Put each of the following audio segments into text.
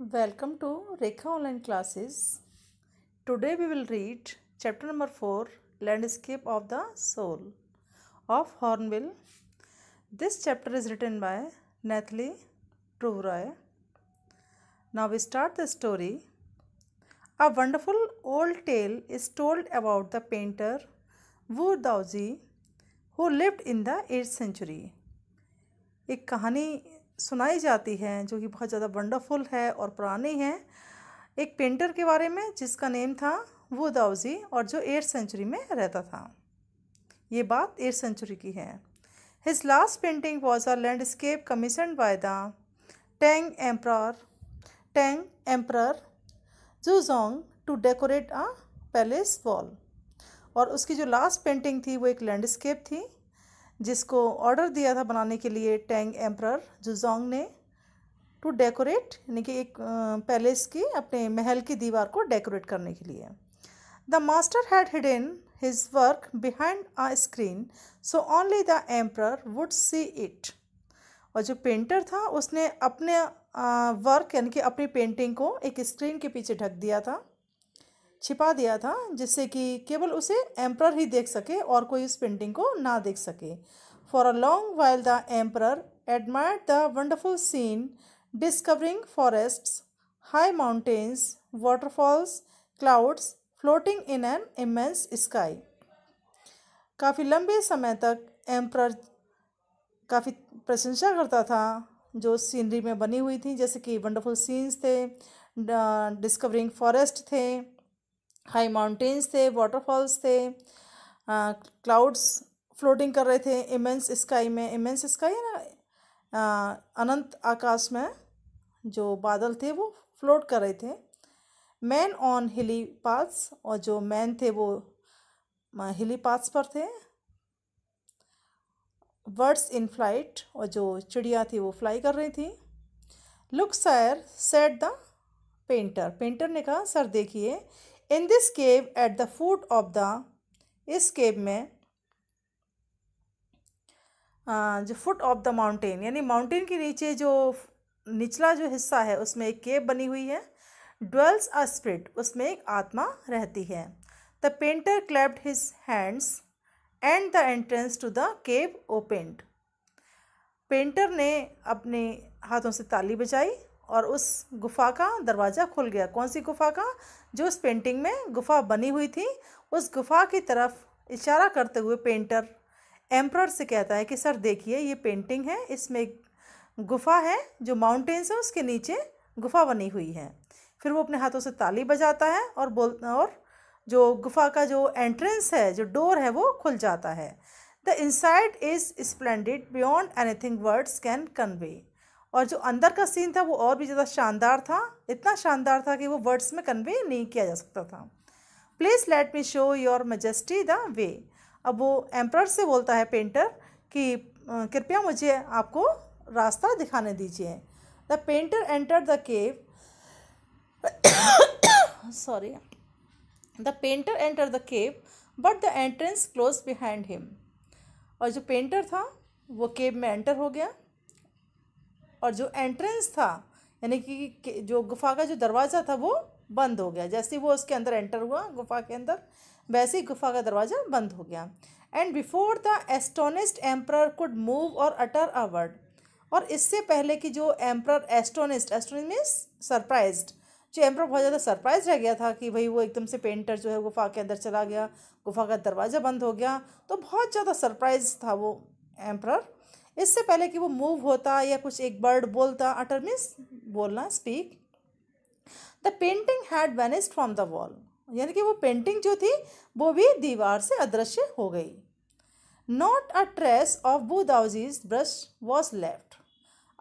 Welcome to Rekha Online Classes. Today we will read chapter number 4 Landscape of the Soul of Hornbill. This chapter is written by Nathalie Truvroy. Now we start the story. A wonderful old tale is told about the painter Wu Daozi who lived in the 8th century. एक कहानी सुनाई जाती हैं जो कि बहुत ज़्यादा wonderful है और पुरानी हैं एक पेंटर के बारे में जिसका नेम था वो दाउजी और जो एट सेंचुरी में रहता था ये बात एट सेंचुरी की है his last painting was a landscape commission by the Tang emperor Tang emperor Xuanzong to decorate a palace wall और उसकी जो लास्ट पेंटिंग थी वो एक लैंडस्केप थी जिसको ऑर्डर दिया था बनाने के लिए टैंग एम्प्रर जुजोंग ने टू डेकोरेट यानी कि एक पैलेस की अपने महल की दीवार को डेकोरेट करने के लिए the master had hidden his work behind a screen so only the emperor would see it और जो पेंटर था उसने अपने वर्क यानी कि अपनी पेंटिंग को एक स्क्रीन के पीछे ढक दिया था छिपा दिया था जिससे कि केवल उसे एम्प्रर ही देख सके और कोई उस पेंटिंग को ना देख सके for a long while the emperor admire the wonderful scene discovering forests high mountains waterfalls clouds floating in an immense sky काफ़ी लंबे समय तक एम्प्रर काफ़ी प्रशंसा करता था जो सीनरी में बनी हुई थी जैसे कि वंडरफुल सीन्स थे डिस्कवरिंग फॉरेस्ट थे हाई माउंटेन्स थे वाटरफॉल्स थे क्लाउड्स फ्लोटिंग कर रहे थे इमेंस स्काई में इमेंस स्काई है ना अनंत आकाश में जो बादल थे वो फ्लोट कर रहे थे मैन ऑन हिली पाथ्स और जो मैन थे वो हिली पाथ्स पर थे बर्ड्स इन फ्लाइट और जो चिड़िया थी वो फ्लाई कर रही थी look sir said the painter painter ने कहा सर देखिए in this cave at the foot of the इस केव में जो फुट ऑफ द माउंटेन यानी माउंटेन के नीचे जो निचला जो हिस्सा है उसमें एक केव बनी हुई है ड्वेल्स अ स्प्रिट उसमें एक आत्मा रहती है the painter clapped his hands and the entrance to the cave opened painter ने अपने हाथों से ताली बजाई और उस गुफा का दरवाज़ा खुल गया कौन सी गुफा का जो उस पेंटिंग में गुफा बनी हुई थी उस गुफा की तरफ इशारा करते हुए पेंटर एम्प्रर से कहता है कि सर देखिए ये पेंटिंग है इसमें गुफा है जो माउंटेन्स है उसके नीचे गुफा बनी हुई है फिर वो अपने हाथों से ताली बजाता है और बोल और जो गुफा का जो एंट्रेंस है जो डोर है वो खुल जाता है the inside is splendid beyond anything words can convey और जो अंदर का सीन था वो और भी ज़्यादा शानदार था इतना शानदार था कि वो वर्ड्स में कन्वे नहीं किया जा सकता था please let me show your majesty the way अब वो एम्प्रर से बोलता है पेंटर कि कृपया मुझे आपको रास्ता दिखाने दीजिए the painter enter the cave sorry the painter enter the cave but the entrance close behind him और जो पेंटर था वो केव में एंटर हो गया और जो एंट्रेंस था यानी कि जो गुफा का जो दरवाज़ा था वो बंद हो गया जैसे वो उसके अंदर एंटर हुआ गुफा के अंदर वैसे ही गुफा का दरवाज़ा बंद हो गया and before the astonished emperor could move or utter a word और इससे पहले कि जो emperor astonished astonished means surprise जो एम्प्रर बहुत ज़्यादा सरप्राइज रह गया था कि भाई वो एकदम से पेंटर जो है गुफा के अंदर चला गया गुफा का दरवाज़ा बंद हो गया तो बहुत ज़्यादा सरप्राइज था वो एम्प्रर इससे पहले कि वो मूव होता या कुछ एक वर्ड बोलता अटर मीन्स बोलना speak the painting had vanished from the wall यानी कि वो पेंटिंग जो थी वो भी दीवार से अदृश्य हो गई not a trace of Daozi's brush was left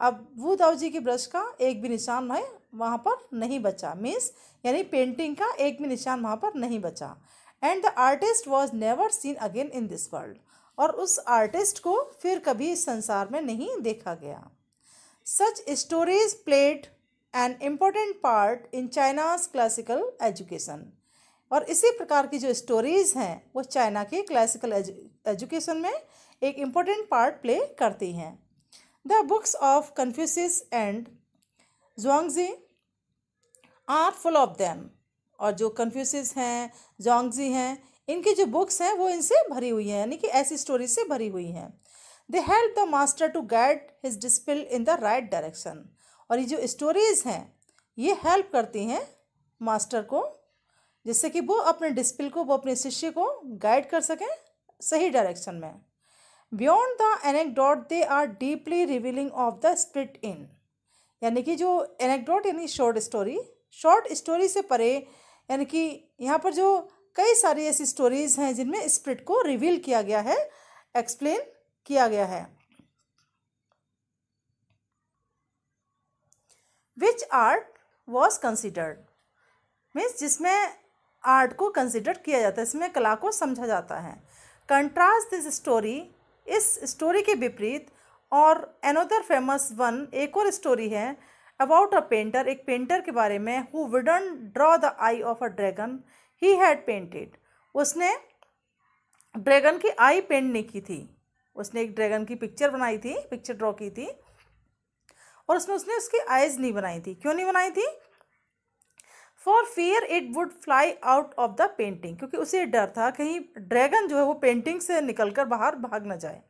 अब दाउजी के ब्रश का एक भी निशान भाई वहाँ पर नहीं बचा मीन्स यानी पेंटिंग का एक भी निशान वहाँ पर नहीं बचा and the artist was never seen again in this world और उस आर्टिस्ट को फिर कभी इस संसार में नहीं देखा गया such stories played an important part in China's classical education और इसी प्रकार की जो स्टोरीज़ हैं वो चाइना के क्लासिकल एजुकेशन में एक इम्पोर्टेंट पार्ट प्ले करती हैं the books of Confucius and Zhuangzi are full of them और जो कन्फ्यूसिस हैं जोंगजी हैं इनकी जो बुक्स हैं वो इनसे भरी हुई हैं यानी कि ऐसी स्टोरी से भरी हुई हैं they help the master to guide his disciple in the right direction और ये जो स्टोरीज़ हैं ये हेल्प करती हैं मास्टर को जिससे कि वो अपने डिस्पिल को वो अपने शिष्य को गाइड कर सकें सही डायरेक्शन में beyond the anecdote they are deeply revealing of the spirit in यानी कि जो एनेकडॉट यानी शॉर्ट स्टोरी शॉर्ट स्टोरी से परे यानी कि यहाँ पर जो कई सारी ऐसी स्टोरीज हैं जिनमें स्प्रिट को रिवील किया गया है एक्सप्लेन किया गया है which art was considered means जिसमें आर्ट को कंसिडर किया जाता है इसमें कला को समझा जाता है कंट्रास्ट दिस स्टोरी इस स्टोरी के विपरीत और एनोदर फेमस वन एक और स्टोरी है अबाउट अ पेंटर एक पेंटर के बारे में who wouldn't draw the eye of a dragon he had painted उसने ड्रैगन की आई पेंट नहीं की थी उसने एक ड्रैगन की पिक्चर बनाई थी पिक्चर ड्रॉ की थी और उसमें उसने उसकी आइज़ नहीं बनाई थी क्यों नहीं बनाई थी for fear it would fly out of the painting क्योंकि उसे डर था कहीं ड्रैगन जो है वो पेंटिंग से निकलकर बाहर भाग ना जाए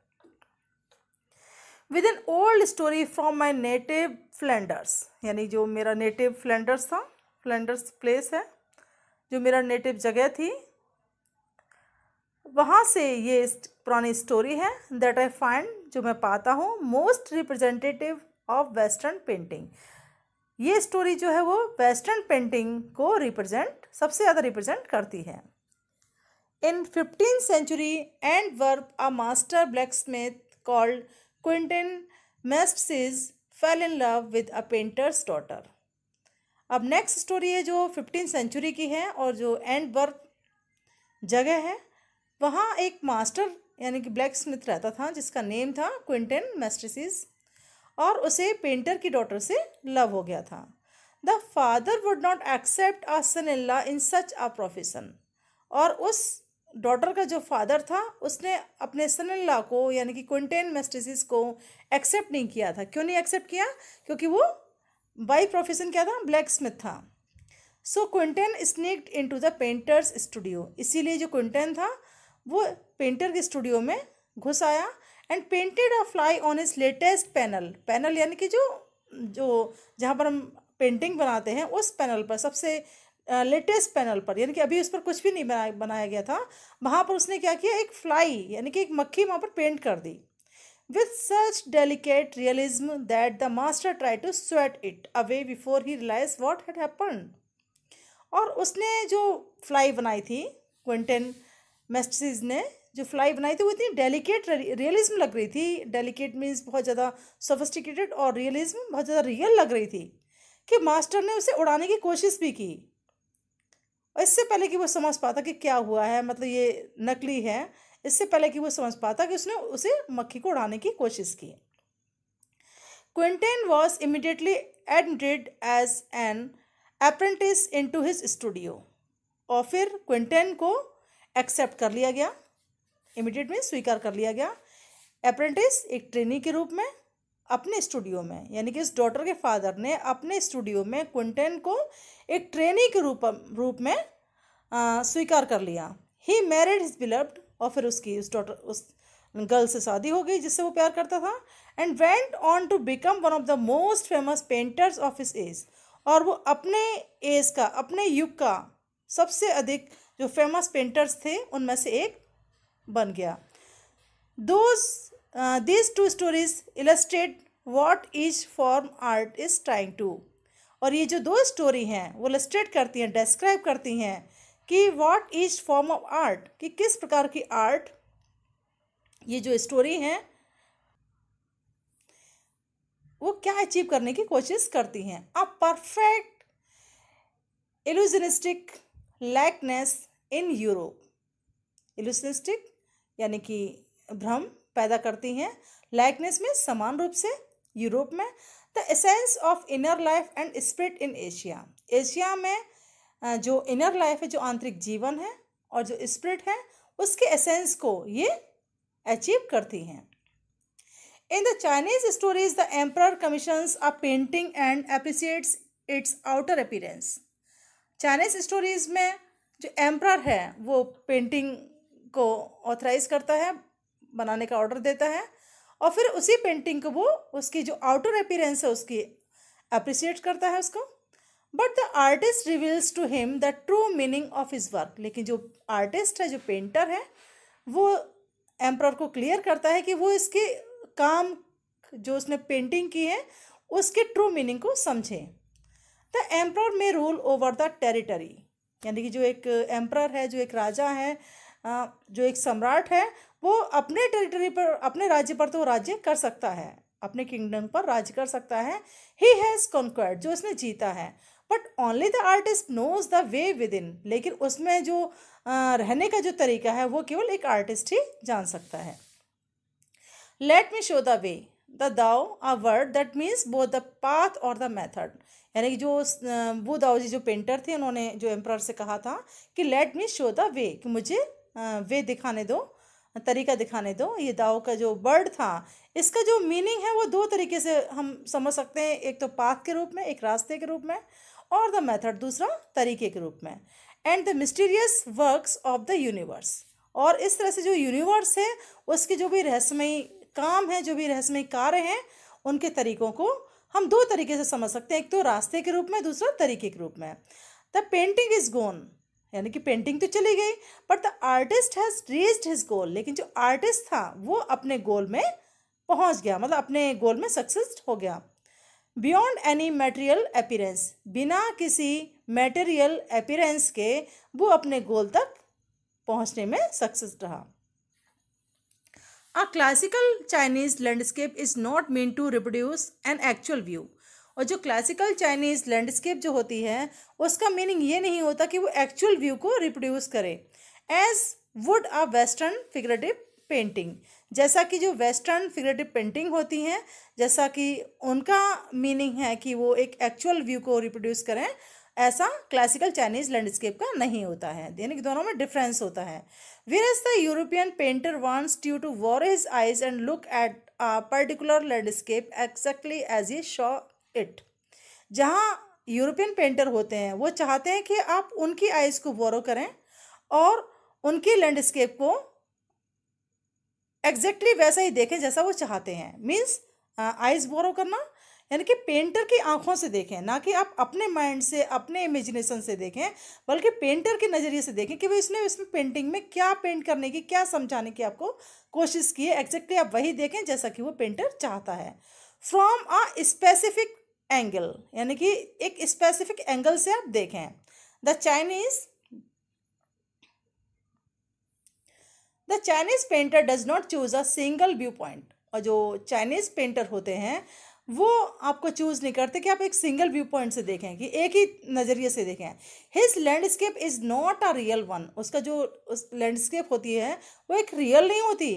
with an old story from my native Flanders यानी जो मेरा नेटिव फ्लैंडर्स था फ्लैंडर्स प्लेस है जो मेरा नेटिव जगह थी वहाँ से ये पुरानी स्टोरी है दैट आई फाइंड जो मैं पाता हूँ most representative of western painting ये स्टोरी जो है वो वेस्टर्न पेंटिंग को रिप्रेजेंट सबसे ज़्यादा रिप्रेजेंट करती है in fifteen century Antwerp a master blacksmith called Quentin Matsys fell in love with a painter's daughter अब नेक्स्ट स्टोरी है जो फिफ्टीन सेंचुरी की है और जो एंड बर्थ जगह है वहाँ एक मास्टर यानी कि ब्लैक स्मिथ रहता था जिसका नेम था क्विंटन मेस्ट्रिसिस और उसे पेंटर की डॉटर से लव हो गया था the father would not accept a son in in such a profession और उस डॉटर का जो फादर था उसने अपने सन को यानी कि क्विंटेन मेस्टिस को एक्सेप्ट नहीं किया था क्यों नहीं एक्सेप्ट किया क्योंकि वो बाई प्रोफेशन क्या था ब्लैक स्मिथ था so Quentin sneaked into the painter's studio इसीलिए जो क्विंटन था वो पेंटर के स्टूडियो में घुस आया and painted a fly on his latest panel panel यानी कि जो जो जहाँ पर हम पेंटिंग बनाते हैं उस पैनल पर सबसे लेटेस्ट पैनल पर यानी कि अभी उस पर कुछ भी नहीं बनाया बनाया गया था वहाँ पर उसने क्या किया एक फ्लाई यानी कि एक मक्खी वहाँ पर पेंट कर दी with such delicate realism that the master tried to sweat it away before he realized what had happened. और उसने जो फ्लाई बनाई थी क्विंटन मेस्टिस ने जो फ्लाई बनाई थी वो इतनी डेलिकेट रियलिज्म लग रही थी डेलिकेट मीन्स बहुत ज़्यादा सोफिस्टिकेटेड और रियलिज्म बहुत ज़्यादा रियल लग रही थी कि मास्टर ने उसे उड़ाने की कोशिश भी की और इससे पहले कि वो समझ पाता कि क्या हुआ है मतलब ये नकली है इससे पहले कि वो समझ पाता कि उसने उसे मक्खी को उड़ाने की कोशिश की Quentin was immediately admitted as an apprentice into his studio और फिर क्विंटेन को एक्सेप्ट कर लिया गया इमिडिएट में स्वीकार कर लिया गया अप्रेंटिस एक ट्रेनी के रूप में अपने स्टूडियो में यानी कि इस डॉटर के फादर ने अपने स्टूडियो में क्विंटेन को एक ट्रेनी के रूप रूप में स्वीकार कर लिया ही मैरिड हिज बिलव्ड और फिर उसकी उस डॉटर उस गर्ल से शादी हो गई जिससे वो प्यार करता था and went on to become one of the most famous painters of his age और वो अपने एज का अपने युग का सबसे अधिक जो फेमस पेंटर्स थे उनमें से एक बन गया those these two stories illustrate what is form art is trying to और ये जो दो स्टोरी हैं वो इलस्ट्रेट करती हैं डिस्क्राइब करती हैं कि what is form of art कि किस प्रकार की आर्ट ये जो स्टोरी है वो क्या अचीव करने की कोशिश करती हैं अ परफेक्ट एलुजनिस्टिक लैकनेस इन यूरोप एलुजनिस्टिक यानी कि भ्रम पैदा करती हैं लाइकनेस में समान रूप से यूरोप में the essence of inner life and spirit in Asia Asia में जो इनर लाइफ है जो आंतरिक जीवन है और जो स्पिरिट है उसके एसेंस को ये अचीव करती हैं in the Chinese stories the emperor commissions a painting and appreciates its outer appearance Chinese stories में जो एम्प्रर है वो पेंटिंग को ऑथराइज करता है बनाने का ऑर्डर देता है और फिर उसी पेंटिंग को वो उसकी जो आउटर अपीरेंस है उसकी अप्रिसिएट करता है उसको but the artist reveals to him the true meaning of his work लेकिन जो आर्टिस्ट है जो पेंटर है वो एम्प्रर को क्लियर करता है कि वो इसके काम जो उसने पेंटिंग की है उसके ट्रू मीनिंग को समझें the emperor may rule over the territory यानी कि जो एक एम्प्रर है जो एक राजा है जो एक सम्राट है वो अपने टेरिटरी पर अपने राज्य पर तो राज्य कर सकता है अपने किंगडम पर राज्य कर सकता है ही हैज़ कॉन्क्वर्ड जो उसने जीता है but only the artist knows the way within लेकिन उसमें जो रहने का जो तरीका है वो केवल एक आर्टिस्ट ही जान सकता है let me show the way the Dao a word that means both the path और द मैथड यानी कि जो वो दाओ जी जो पेंटर थे उन्होंने जो एम्प्रर से कहा था कि let me show the way कि मुझे वे दिखाने दो तरीका दिखाने दो ये दाओ का जो वर्ड था इसका जो मीनिंग है वो दो तरीके से हम समझ सकते हैं एक तो पाथ के रूप में एक रास्ते के रूप में और द मेथड दूसरा तरीके के रूप में and the mysterious works of the universe और इस तरह से जो यूनिवर्स है उसके जो भी रहस्यमय काम है जो भी रहस्यमय कार्य हैं उनके तरीकों को हम दो तरीके से समझ सकते हैं एक तो रास्ते के रूप में दूसरा तरीके के रूप में द पेंटिंग इज गोन यानी कि पेंटिंग तो चली गई but the artist has reached his goal लेकिन जो आर्टिस्ट था वो अपने गोल में पहुंच गया मतलब अपने गोल में सक्सेस हो गया बियॉन्ड एनी मटेरियल अपीरेंस बिना किसी मटेरियल अपीरेंस के वो अपने गोल तक पहुंचने में सक्सेस रहा a classical Chinese landscape is not mean to reproduce an actual view और जो क्लासिकल चाइनीज लैंडस्केप जो होती है उसका मीनिंग ये नहीं होता कि वो एक्चुअल व्यू को रिप्रोड्यूस करे as would a western figurative painting जैसा कि जो वेस्टर्न फिगरेटिव पेंटिंग होती हैं जैसा कि उनका मीनिंग है कि वो एक एक्चुअल व्यू को रिप्रोड्यूस करें ऐसा क्लासिकल चाइनीज लैंडस्केप का नहीं होता है यानी कि दोनों में डिफरेंस होता है whereas the European painter wants you to borrow his eyes and look at particular landscape exactly as he saw it जहाँ यूरोपियन पेंटर होते हैं वो चाहते हैं कि आप उनकी आइज़ को वॉरो करें और उनकी लैंडस्केप को एग्जैक्टली exactly वैसा ही देखें जैसा वो चाहते हैं मीन्स आइज बोरो करना यानी कि पेंटर की आंखों से देखें ना कि आप अपने माइंड से अपने इमेजिनेशन से देखें बल्कि पेंटर के नज़रिए से देखें कि वो इसने इसमें पेंटिंग में क्या पेंट करने की क्या समझाने की आपको कोशिश की है एग्जैक्टली आप वही देखें जैसा कि वो पेंटर चाहता है फ्रॉम अ स्पेसिफिक एंगल यानी कि एक स्पेसिफिक एंगल से आप देखें the Chinese the Chinese painter does not choose a single view point और जो चाइनीज़ पेंटर होते हैं वो आपको चूज़ नहीं करते कि आप एक सिंगल व्यू पॉइंट से देखें कि एक ही नज़रिए से देखें his landscape is not a real one उसका जो उस लैंडस्केप होती है वो एक रियल नहीं होती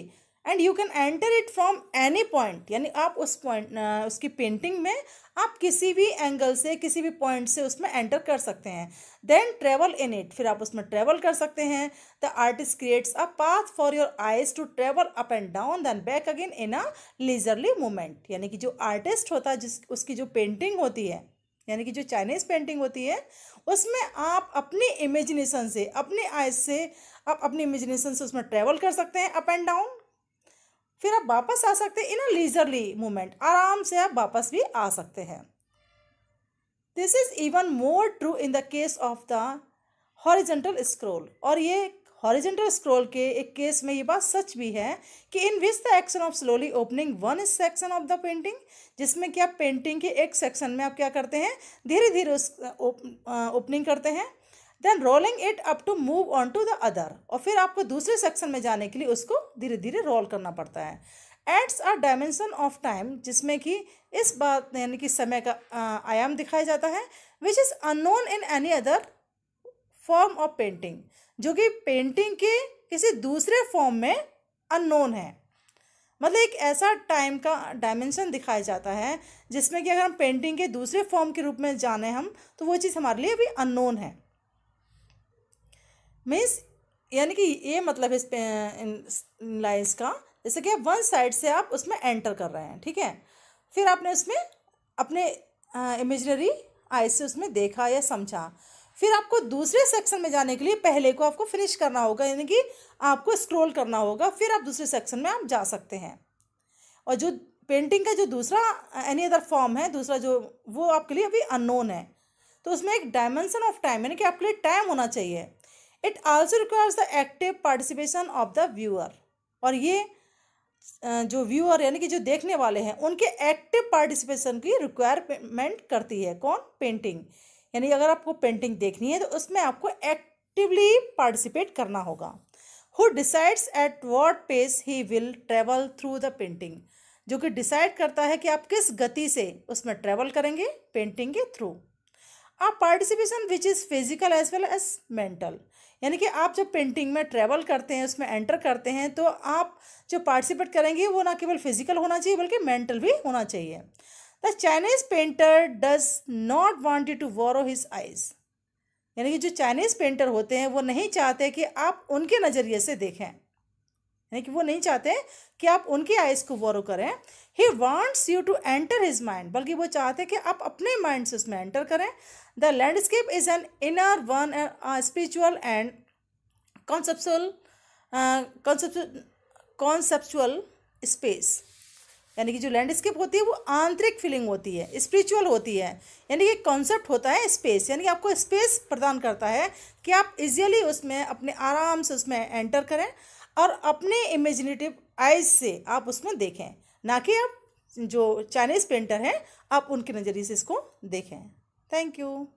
and you can enter it from any point यानी आप उस पॉइंट उसकी पेंटिंग में आप किसी भी एंगल से किसी भी पॉइंट से उसमें एंटर कर सकते हैं देन ट्रेवल इन इट फिर आप उसमें ट्रेवल कर सकते हैं the artist creates a path for your eyes to travel up and down then back again in a leisurely movement यानी कि जो आर्टिस्ट होता है जिस उसकी जो पेंटिंग होती है यानी कि जो चाइनीज़ पेंटिंग होती है उसमें आप अपनी इमेजिनेशन से अपने आइज से आप अपनी इमेजिनेशन से उसमें ट्रैवल कर सकते हैं अप एंड डाउन फिर आप वापस आ सकते हैं इन अ लीजरली मूवमेंट आराम से आप वापस भी आ सकते हैं this is even more true in the case of the horizontal scroll और ये हॉरिजेंटल स्क्रोल के एक केस में ये बात सच भी है कि in which the action of slowly opening one is section of the painting जिसमें कि आप पेंटिंग के एक सेक्शन में आप क्या करते हैं धीरे धीरे उस ओपनिंग करते हैं then rolling it up to move on to the other और फिर आपको दूसरे सेक्शन में जाने के लिए उसको धीरे धीरे रोल करना पड़ता है adds a dimension of time जिसमें कि इस बात यानी कि समय का आयाम दिखाया जाता है which is known in any other form of painting जो कि पेंटिंग के किसी दूसरे फॉर्म में अननोन है मतलब एक ऐसा टाइम का डायमेंशन दिखाया जाता है जिसमें कि अगर हम पेंटिंग के दूसरे फॉर्म के रूप में जाने हम तो वो चीज़ हमारे लिए अभी अननोन है मीन्स यानी कि ये मतलब इस लाइन्स का जैसे कि वन साइड से आप उसमें एंटर कर रहे हैं ठीक है फिर आपने उसमें अपने इमेजनरी आई से उसमें देखा या समझा फिर आपको दूसरे सेक्शन में जाने के लिए पहले को आपको फिनिश करना होगा यानी कि आपको स्क्रॉल करना होगा फिर आप दूसरे सेक्शन में आप जा सकते हैं और जो पेंटिंग का जो दूसरा एनी अदर फॉर्म है दूसरा जो वो आपके लिए अभी अननोन है तो उसमें एक डायमेंसन ऑफ टाइम यानी कि आपके लिए टाइम होना चाहिए it also requires the active participation of the viewer और ये जो व्यूअर यानी कि जो देखने वाले हैं उनके एक्टिव पार्टिसिपेशन की रिक्वायरमेंट करती है कौन पेंटिंग यानी अगर आपको पेंटिंग देखनी है तो उसमें आपको एक्टिवली पार्टिसिपेट करना होगा who decides at what pace he will travel through the painting जो कि डिसाइड करता है कि आप किस गति से उसमें ट्रेवल करेंगे पेंटिंग के थ्रू आप participation which is physical as well as mental यानी कि आप जब पेंटिंग में ट्रेवल करते हैं उसमें एंटर करते हैं तो आप जो पार्टिसिपेट करेंगे वो ना केवल फिजिकल होना चाहिए बल्कि मेंटल भी होना चाहिए the Chinese painter does not want you to borrow his eyes यानी कि जो चाइनीज़ पेंटर होते हैं वो नहीं चाहते कि आप उनके नज़रिए से देखें यानी कि वो नहीं चाहते कि आप उनकी आइज़ को वॉरो करें he wants you to enter his mind बल्कि वो चाहते हैं कि आप अपने माइंड से उसमें एंटर करें the landscape is an inner one spiritual and conceptual conceptual space यानी कि जो लैंडस्केप होती है वो आंतरिक फीलिंग होती है स्पिरिचुअल होती है यानी कि कॉन्सेप्ट होता है स्पेस यानी कि आपको स्पेस प्रदान करता है कि आप इजीली उसमें अपने आराम से उसमें एंटर करें और अपने इमेजिनेटिव आइज से आप उसमें देखें ना कि आप जो चाइनीज़ पेंटर हैं आप उनके नज़रिए से इसको देखें Thank you.